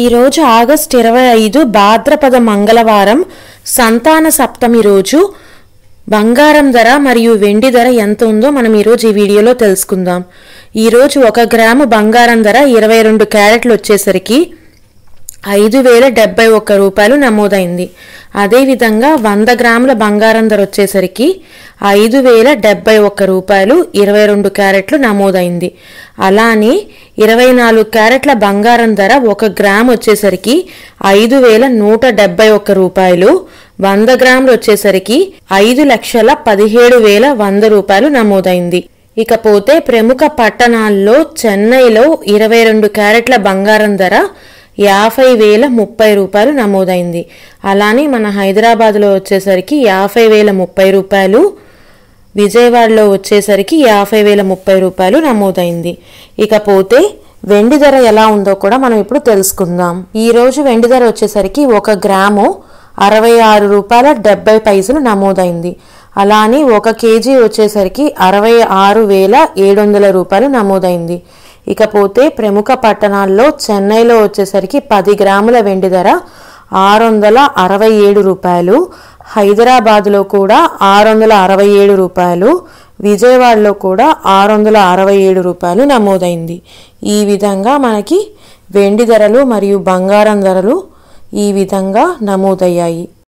ఈరోజు ఆగస్ట్ ఇరవై ఐదు భాద్రపద మంగళవారం సంతాన సప్తమి రోజు బంగారం ధర మరియు వెండి ధర ఎంత ఉందో మనం ఈరోజు ఈ వీడియోలో తెలుసుకుందాం ఈరోజు ఒక గ్రాము బంగారం ధర ఇరవై రెండు క్యారెట్లు వచ్చేసరికి ఐదు వేల డెబ్బై ఒక్క రూపాయలు నమోదైంది అదేవిధంగా వంద గ్రాముల బంగారం ధర వచ్చేసరికి ఐదు వేల డెబ్బై ఒక్క రూపాయలు ఇరవై రెండు క్యారెట్లు నమోదైంది అలానే ఇరవై నాలుగు క్యారెట్ల బంగారం ధర ఒక గ్రామ్ వచ్చేసరికి ఐదు వేల నూట డెబ్బై ఒక్క రూపాయలు వంద గ్రాములు వచ్చేసరికి ఐదు లక్షల పదిహేడు వేల వంద రూపాయలు నమోదైంది ఇకపోతే ప్రముఖ పట్టణాల్లో చెన్నైలో ఇరవై రెండు క్యారెట్ల బంగారం ధర యాభై వేల ముప్పై రూపాయలు నమోదైంది అలానే మన హైదరాబాద్లో వచ్చేసరికి యాభై వేల ముప్పై రూపాయలు విజయవాడలో వచ్చేసరికి యాభై వేల ముప్పై రూపాయలు నమోదైంది ఇకపోతే వెండి ధర ఎలా ఉందో కూడా మనం ఇప్పుడు తెలుసుకుందాం ఈరోజు వెండి ధర వచ్చేసరికి ఒక గ్రాము అరవై ఆరు రూపాయల డెబ్బై పైసలు నమోదైంది అలానే ఒక కేజీ వచ్చేసరికి అరవై ఆరు వేల ఏడు వందల రూపాయలు నమోదైంది ఇకపోతే ప్రముఖ పట్టణాల్లో చెన్నైలో వచ్చేసరికి పది గ్రాముల వెండి ధర ఆరు వందల అరవై ఏడు రూపాయలు హైదరాబాద్లో కూడా ఆరు వందల అరవై ఏడు రూపాయలు విజయవాడలో కూడా ఆరు వందల అరవై ఏడు రూపాయలు నమోదైంది ఈ విధంగా మనకి వెండి ధరలు మరియు బంగారం ధరలు ఈ విధంగా నమోదయ్యాయి